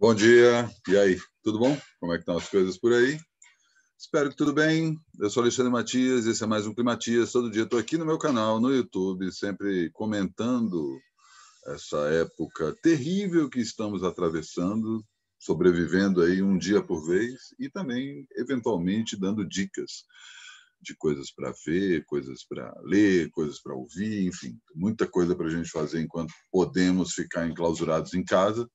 Bom dia, e aí, tudo bom? Como é que estão as coisas por aí? Espero que tudo bem. Eu sou Alexandre Matias, esse é mais um Climatias. Todo dia estou aqui no meu canal, no YouTube, sempre comentando essa época terrível que estamos atravessando, sobrevivendo aí um dia por vez e também, eventualmente, dando dicas de coisas para ver, coisas para ler, coisas para ouvir, enfim, muita coisa para a gente fazer enquanto podemos ficar enclausurados em casa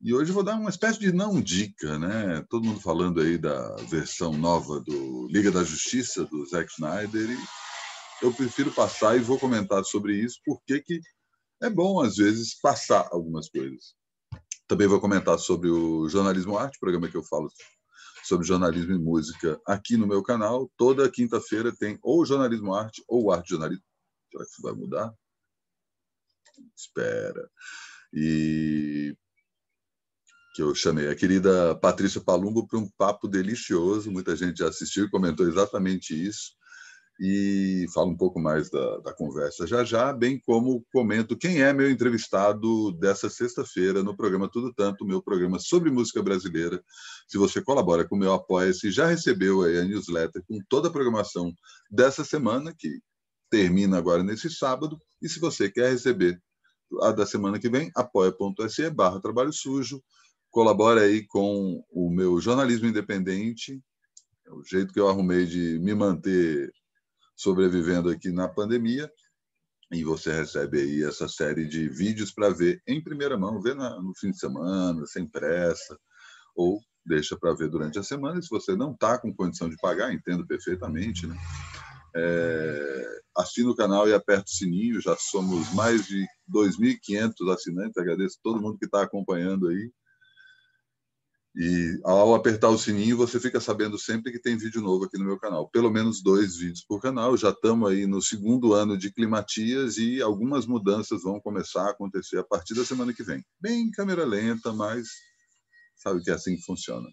e hoje vou dar uma espécie de não dica, né? Todo mundo falando aí da versão nova do Liga da Justiça do Zack Snyder e eu prefiro passar e vou comentar sobre isso porque que é bom às vezes passar algumas coisas. Também vou comentar sobre o jornalismo arte, programa que eu falo sobre jornalismo e música aqui no meu canal. Toda quinta-feira tem ou jornalismo arte ou arte jornalismo. Será que isso vai mudar? Espera. E que eu chamei a querida Patrícia Palumbo para um papo delicioso. Muita gente já assistiu e comentou exatamente isso. E falo um pouco mais da, da conversa já já, bem como comento quem é meu entrevistado dessa sexta-feira no programa Tudo Tanto, meu programa sobre música brasileira. Se você colabora com o meu Apoia-se, já recebeu aí a newsletter com toda a programação dessa semana, que termina agora nesse sábado. E se você quer receber a da semana que vem, apoia.se barra trabalho sujo colabore aí com o meu jornalismo independente, é o jeito que eu arrumei de me manter sobrevivendo aqui na pandemia. E você recebe aí essa série de vídeos para ver em primeira mão, ver no fim de semana, sem pressa, ou deixa para ver durante a semana. E se você não está com condição de pagar, entendo perfeitamente, né? É, assina o canal e aperta o sininho. Já somos mais de 2.500 assinantes. Agradeço todo mundo que está acompanhando aí. E ao apertar o sininho, você fica sabendo sempre que tem vídeo novo aqui no meu canal. Pelo menos dois vídeos por canal. Já estamos aí no segundo ano de climatias e algumas mudanças vão começar a acontecer a partir da semana que vem. Bem câmera lenta, mas sabe que é assim que funciona.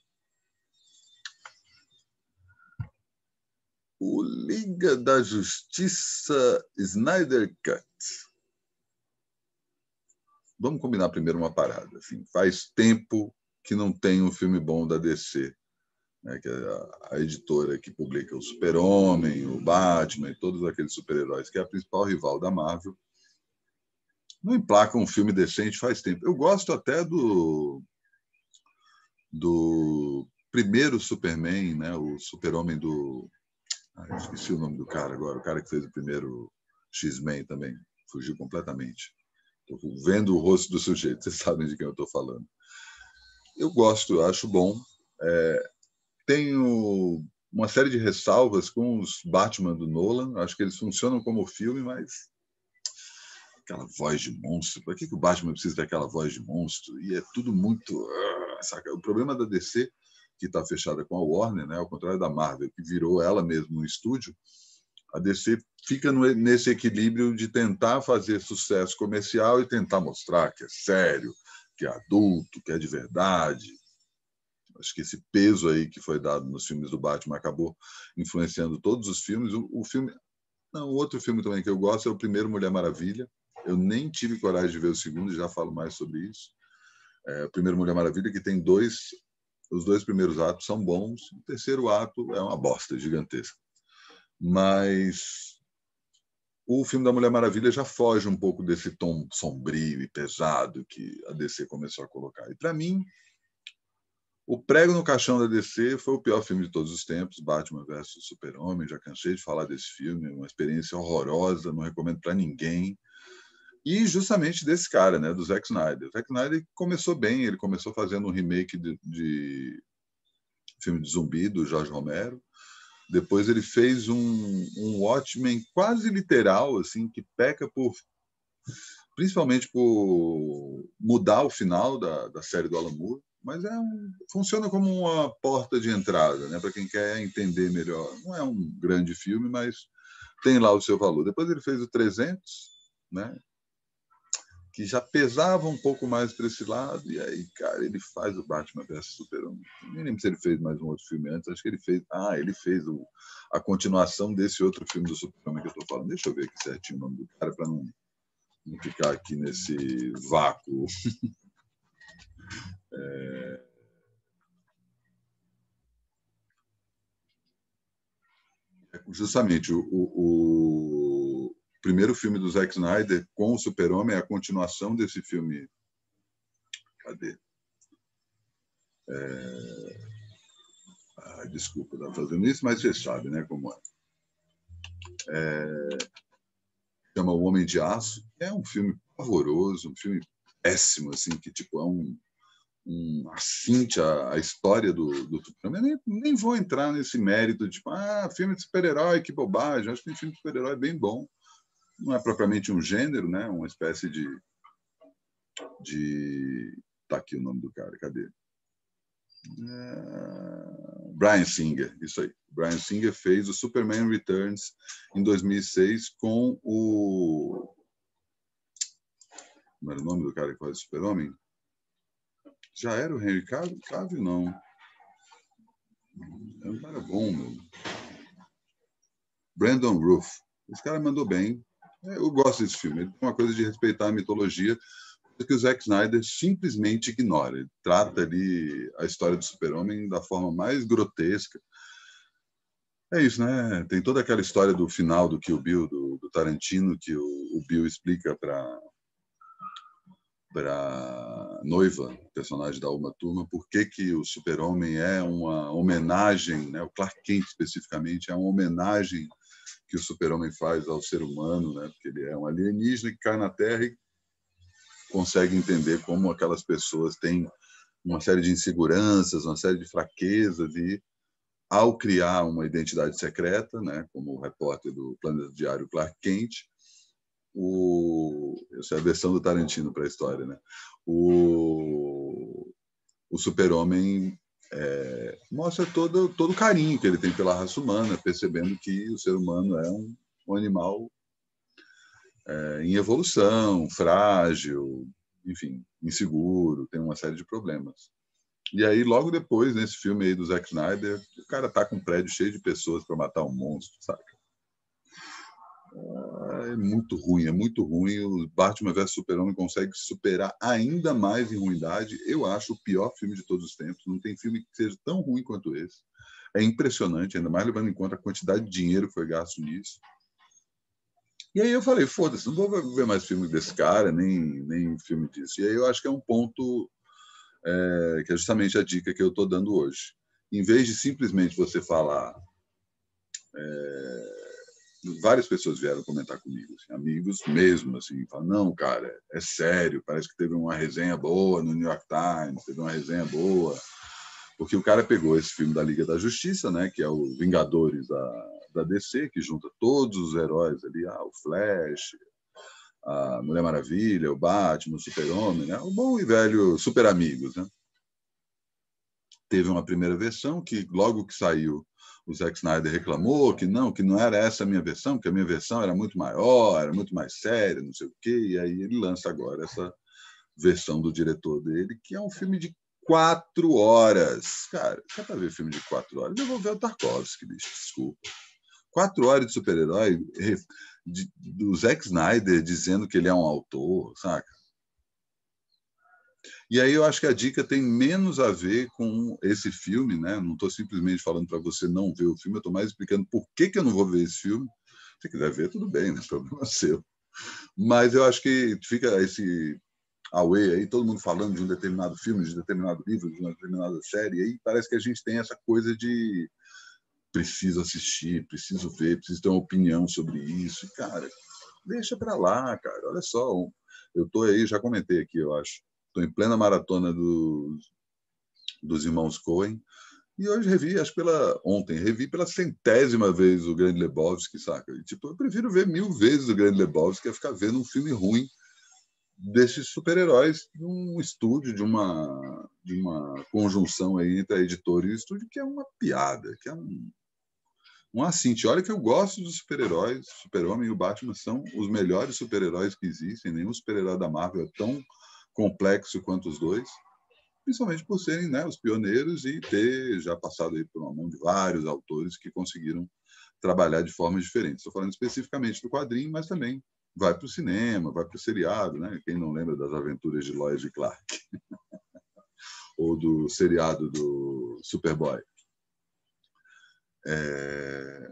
O Liga da Justiça Snyder Cut vamos combinar primeiro uma parada. Assim, faz tempo que não tem um filme bom da DC, né, que é a, editora que publica o Super-Homem, o Batman e todos aqueles super-heróis, que é a principal rival da Marvel, não emplaca um filme decente faz tempo. Eu gosto até do, do primeiro Superman, né, o Super-Homem do. Ah, esqueci o nome do cara agora, o cara que fez o primeiro X-Men também, fugiu completamente. Estou vendo o rosto do sujeito, vocês sabem de quem eu estou falando eu gosto, eu acho bom. É, tenho uma série de ressalvas com os Batman do Nolan. Acho que eles funcionam como filme, mas aquela voz de monstro. Para que, que o Batman precisa daquela voz de monstro? E é tudo muito. Ah, saca? O problema da DC, que está fechada com a Warner, né? ao contrário da Marvel, que virou ela mesma um estúdio, a DC fica no, nesse equilíbrio de tentar fazer sucesso comercial e tentar mostrar que é sério, que é adulto, que é de verdade. Acho que esse peso aí que foi dado nos filmes do Batman acabou influenciando todos os filmes. O, o filme. Não, outro filme também que eu gosto é o primeiro Mulher Maravilha. Eu nem tive coragem de ver o segundo, já falo mais sobre isso. É, o primeiro Mulher Maravilha, que tem dois. Os dois primeiros atos são bons, o terceiro ato é uma bosta gigantesca. Mas o filme da Mulher Maravilha já foge um pouco desse tom sombrio e pesado que a DC começou a colocar. E para mim, o prego no caixão da DC foi o pior filme de todos os tempos, Batman vs Super-Homem. Já cansei de falar desse filme, uma experiência horrorosa, não recomendo para ninguém. E justamente desse cara, né, do Zack Snyder. O Zack Snyder começou bem, ele começou fazendo um remake de, de filme de zumbi do Jorge Romero. Depois ele fez um, um Watchmen quase literal, assim, que peca por principalmente por mudar o final da, da série do Alan Moore, mas é um, funciona como uma porta de entrada, né, para quem quer entender melhor. Não é um grande filme, mas tem lá o seu valor. Depois ele fez o 300, né, que já pesava um pouco mais para esse lado, e aí, cara, ele faz o Batman vs Superman. Nem lembro se ele fez mais um outro filme antes, acho que ele fez. Ah, ele fez o, a continuação desse outro filme do Superman que eu estou falando. Deixa eu ver aqui certinho o nome do cara para não, não ficar aqui nesse vácuo. É, é... Justamente, o, o primeiro filme do Zack Snyder com o Super-Homem é a continuação desse filme. Cadê? É... Ah, desculpa estar tá fazendo isso, mas você sabe, né, como é. é... Chama O Homem de Aço. É um filme pavoroso, um filme péssimo, assim, que tipo, é um, um cintia a história do, do Superman. Nem, nem vou entrar nesse mérito de tipo, ah, filme de super-herói, que bobagem. Acho que tem filme de super-herói bem bom não é propriamente um gênero, né? Uma espécie de de tá aqui o nome do cara, cadê? É, Brian Singer, isso aí. Brian Singer fez o Superman Returns em 2006 com o Como era o nome do cara que faz o Super-Homem? Já era o Henry Cavill? Não. é um cara bom, meu. Brandon Roof. Esse cara mandou bem. Eu gosto desse filme. Ele tem uma coisa de respeitar a mitologia que o Zack Snyder simplesmente ignora. Ele trata ali a história do super-homem da forma mais grotesca. É isso, né? Tem toda aquela história do final do Kill Bill, do, do Tarantino, que o, o Bill explica para para noiva, personagem da Uma Turma, por que, que o super-homem é uma homenagem, né? o Clark Kent especificamente, é uma homenagem que o super-homem faz ao ser humano, né? Porque ele é um alienígena que cai na Terra e consegue entender como aquelas pessoas têm uma série de inseguranças, uma série de fraquezas e ao criar uma identidade secreta, né, como o repórter do Planeta Diário Clark Kent, o essa é a versão do Tarantino para a história, né? O o super-homem é, mostra todo, todo o carinho que ele tem pela raça humana, percebendo que o ser humano é um, um animal é, em evolução, frágil, enfim, inseguro, tem uma série de problemas. E aí, logo depois, nesse filme aí do Zack Snyder, o cara tá com um prédio cheio de pessoas para matar um monstro, sabe? é muito ruim, é muito ruim. O Batman vs Superman consegue superar ainda mais em ruindade. Eu acho o pior filme de todos os tempos. Não tem filme que seja tão ruim quanto esse. É impressionante, ainda mais levando em conta a quantidade de dinheiro que foi gasto nisso. E aí eu falei, foda-se, não vou ver mais filme desse cara, nem, nem filme disso. E aí eu acho que é um ponto é, que é justamente a dica que eu estou dando hoje. Em vez de simplesmente você falar é, várias pessoas vieram comentar comigo, assim, amigos mesmo, assim, falam, não, cara, é sério, parece que teve uma resenha boa no New York Times, teve uma resenha boa, porque o cara pegou esse filme da Liga da Justiça, né, que é o Vingadores da, da DC, que junta todos os heróis ali, ah, o Flash, a Mulher Maravilha, o Batman, o Super-Homem, né, o bom e velho Super Amigos, né. Teve uma primeira versão que, logo que saiu, o Zack Snyder reclamou que não, que não era essa a minha versão, que a minha versão era muito maior, era muito mais séria, não sei o quê, e aí ele lança agora essa versão do diretor dele, que é um filme de quatro horas. Cara, quer para ver filme de quatro horas? Eu vou ver o Tarkovsky, bicho, desculpa. Quatro horas de super-herói do Zack Snyder dizendo que ele é um autor, saca? E aí eu acho que a dica tem menos a ver com esse filme, né? Não estou simplesmente falando para você não ver o filme, eu estou mais explicando por que, que eu não vou ver esse filme. Se quiser ver, tudo bem, né? problema seu. Mas eu acho que fica esse away aí, todo mundo falando de um determinado filme, de um determinado livro, de uma determinada série, aí parece que a gente tem essa coisa de preciso assistir, preciso ver, preciso ter uma opinião sobre isso. Cara, deixa para lá, cara. Olha só, eu estou aí, já comentei aqui, eu acho Estou em plena maratona dos dos irmãos Cohen. E hoje revi, acho pela ontem, revi pela centésima vez o Grande Lebowski, saca? E, tipo, eu prefiro ver mil vezes o Grande Lebowski a ficar vendo um filme ruim desses super-heróis de um estúdio, de uma, de uma conjunção aí entre a editora e o estúdio, que é uma piada, que é um, um assinte. Olha que eu gosto dos super-heróis, Super-Homem e o Batman são os melhores super-heróis que existem, nenhum super-herói da Marvel é tão complexo quanto os dois, principalmente por serem né, os pioneiros e ter já passado aí por uma mão de vários autores que conseguiram trabalhar de formas diferentes. Estou falando especificamente do quadrinho, mas também vai para o cinema, vai para o seriado, né? Quem não lembra das aventuras de Lois e Clark? Ou do seriado do Superboy. É...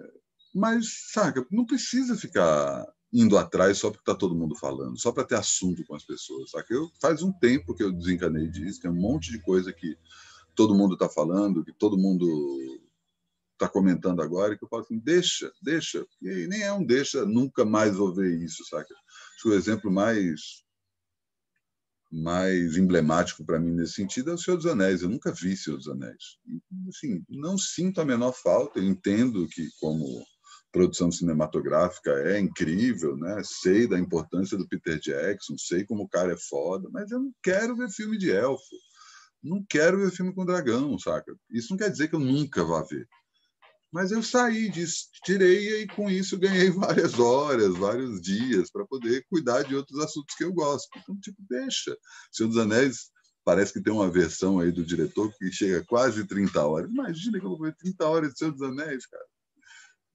Mas, saca, não precisa ficar indo atrás só porque está todo mundo falando, só para ter assunto com as pessoas. Só que eu, faz um tempo que eu desencanei disso, tem um monte de coisa que todo mundo está falando, que todo mundo está comentando agora, e que eu falo assim, deixa, deixa. E nem é um deixa, nunca mais vou ver isso, saca? Acho que o exemplo mais mais emblemático para mim nesse sentido é o Senhor dos Anéis. Eu nunca vi Senhor dos Anéis. assim, não sinto a menor falta. Eu entendo que, como produção cinematográfica é incrível, né? Sei da importância do Peter Jackson, sei como o cara é foda, mas eu não quero ver filme de elfo. Não quero ver filme com dragão, saca? Isso não quer dizer que eu nunca vá ver. Mas eu saí disso, tirei e com isso ganhei várias horas, vários dias para poder cuidar de outros assuntos que eu gosto. Então, tipo, deixa. Senhor dos Anéis parece que tem uma versão aí do diretor que chega a quase 30 horas. Imagina que eu vou ver 30 horas de Senhor dos Anéis, cara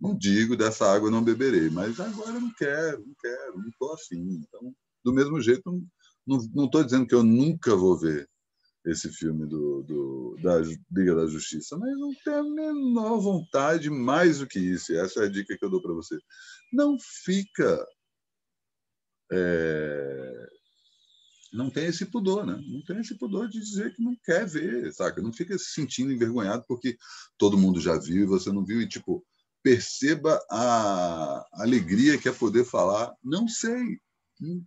não digo dessa água não beberei, mas agora não quero, não quero, não estou assim. Então, do mesmo jeito, não estou dizendo que eu nunca vou ver esse filme do, do, da Liga da Justiça, mas não tenho a menor vontade mais do que isso. Essa é a dica que eu dou para você. Não fica. É, não tem esse pudor, né? Não tem esse pudor de dizer que não quer ver, saca? Não fica se sentindo envergonhado porque todo mundo já viu e você não viu e, tipo, perceba a alegria que é poder falar, não sei, hum,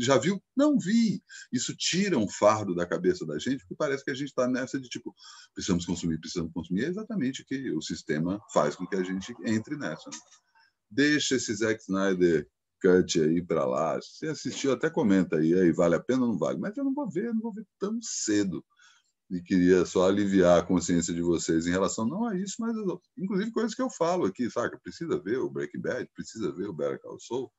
já viu? Não vi. Isso tira um fardo da cabeça da gente, porque parece que a gente está nessa de tipo, precisamos consumir, precisamos consumir. É exatamente o que o sistema faz com que a gente entre nessa. Né? Deixa esse Zack Snyder cut aí para lá. Se assistiu, até comenta aí, aí vale a pena ou não vale. Mas eu não vou ver, não vou ver tão cedo e queria só aliviar a consciência de vocês em relação não a é isso, mas inclusive coisas que eu falo aqui, saca? Precisa ver o Break Bad, precisa ver o Better Call Saul,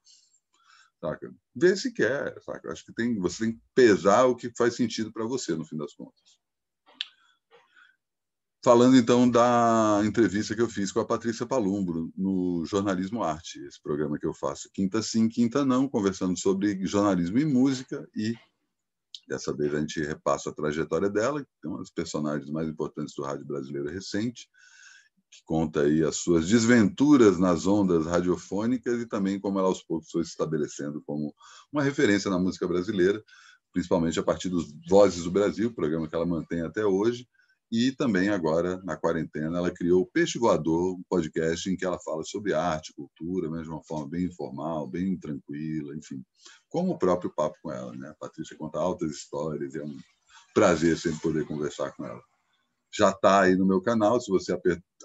saca? Vê se quer, saca? Acho que tem, você tem que pesar o que faz sentido para você, no fim das contas. Falando então da entrevista que eu fiz com a Patrícia Palumbro no Jornalismo Arte, esse programa que eu faço quinta sim, quinta não, conversando sobre jornalismo e música e Dessa vez a gente repassa a trajetória dela, que é um dos personagens mais importantes do rádio brasileiro recente, que conta aí as suas desventuras nas ondas radiofônicas e também como ela aos poucos foi se estabelecendo como uma referência na música brasileira, principalmente a partir dos Vozes do Brasil, programa que ela mantém até hoje, e também agora, na quarentena, ela criou o Peixe Voador, um podcast em que ela fala sobre arte, cultura, mas de uma forma bem informal, bem tranquila, enfim, como o próprio papo com ela. Né? A Patrícia conta altas histórias e é um prazer sempre poder conversar com ela. Já está aí no meu canal, se você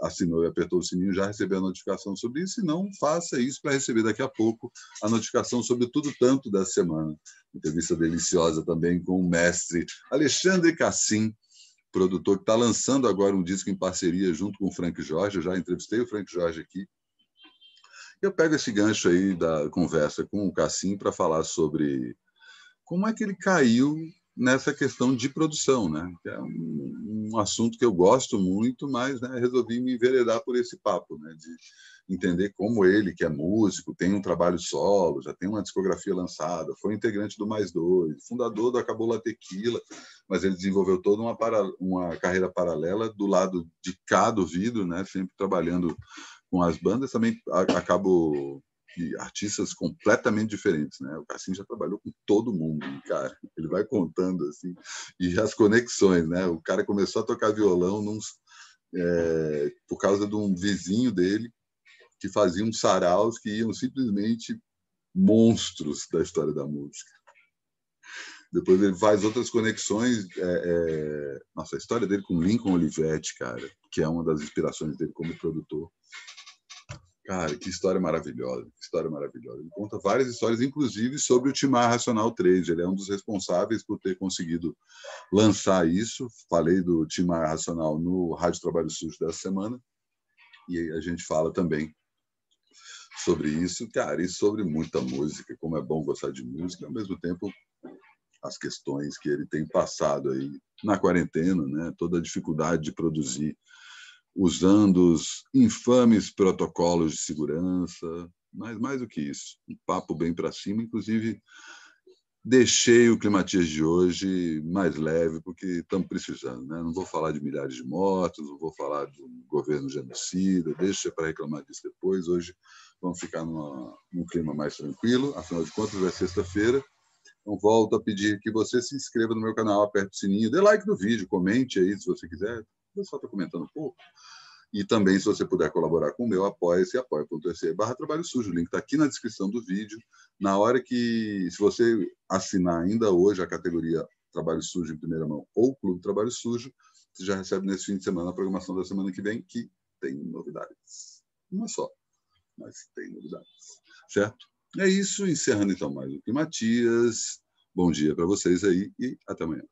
assinou e apertou o sininho, já recebeu a notificação sobre isso, e não faça isso para receber daqui a pouco a notificação sobre tudo tanto dessa semana. Entrevista deliciosa também com o mestre Alexandre Cassim, produtor que está lançando agora um disco em parceria junto com o Frank Jorge. Eu já entrevistei o Frank Jorge aqui. Eu pego esse gancho aí da conversa com o Cassim para falar sobre como é que ele caiu nessa questão de produção, né? Que é um, um assunto que eu gosto muito, mas né, resolvi me enveredar por esse papo, né? De entender como ele, que é músico, tem um trabalho solo, já tem uma discografia lançada, foi integrante do Mais Dois, fundador do Acabou La Tequila, mas ele desenvolveu toda uma, para, uma carreira paralela do lado de cá do vidro, né? Sempre trabalhando com as bandas. Também acabo de artistas completamente diferentes, né? O Cassim já trabalhou com todo mundo, cara. Ele vai contando assim e as conexões, né? O cara começou a tocar violão num, é, por causa de um vizinho dele que fazia uns saraus que iam simplesmente monstros da história da música. Depois ele faz outras conexões. É, é... Nossa, a história dele com Lincoln Olivetti, cara, que é uma das inspirações dele como produtor. Cara, que história maravilhosa, que história maravilhosa. Ele conta várias histórias, inclusive sobre o Timar Racional 3. Ele é um dos responsáveis por ter conseguido lançar isso. Falei do Timar Racional no Rádio Trabalho Sujo dessa semana. E a gente fala também sobre isso, cara, e sobre muita música, como é bom gostar de música, ao mesmo tempo as questões que ele tem passado aí na quarentena, né? Toda a dificuldade de produzir usando os infames protocolos de segurança, mas mais do que isso, um papo bem para cima, inclusive deixei o Climatias de hoje mais leve, porque estamos precisando. Né? Não vou falar de milhares de mortos, não vou falar de um governo genocida, deixa para reclamar disso depois. Hoje vamos ficar numa, num clima mais tranquilo, afinal de contas, é sexta-feira. Então, volto a pedir que você se inscreva no meu canal, aperte o sininho, dê like no vídeo, comente aí se você quiser. Eu só estou comentando um pouco. E também, se você puder colaborar com o meu, apoia-se, apoia.se barra trabalho sujo. O link está aqui na descrição do vídeo. Na hora que, se você assinar ainda hoje a categoria Trabalho Sujo em Primeira Mão ou Clube Trabalho Sujo, você já recebe nesse fim de semana a programação da semana que vem, que tem novidades. Uma só, mas tem novidades. Certo? É isso. Encerrando então mais o Matias. Bom dia para vocês aí e até amanhã.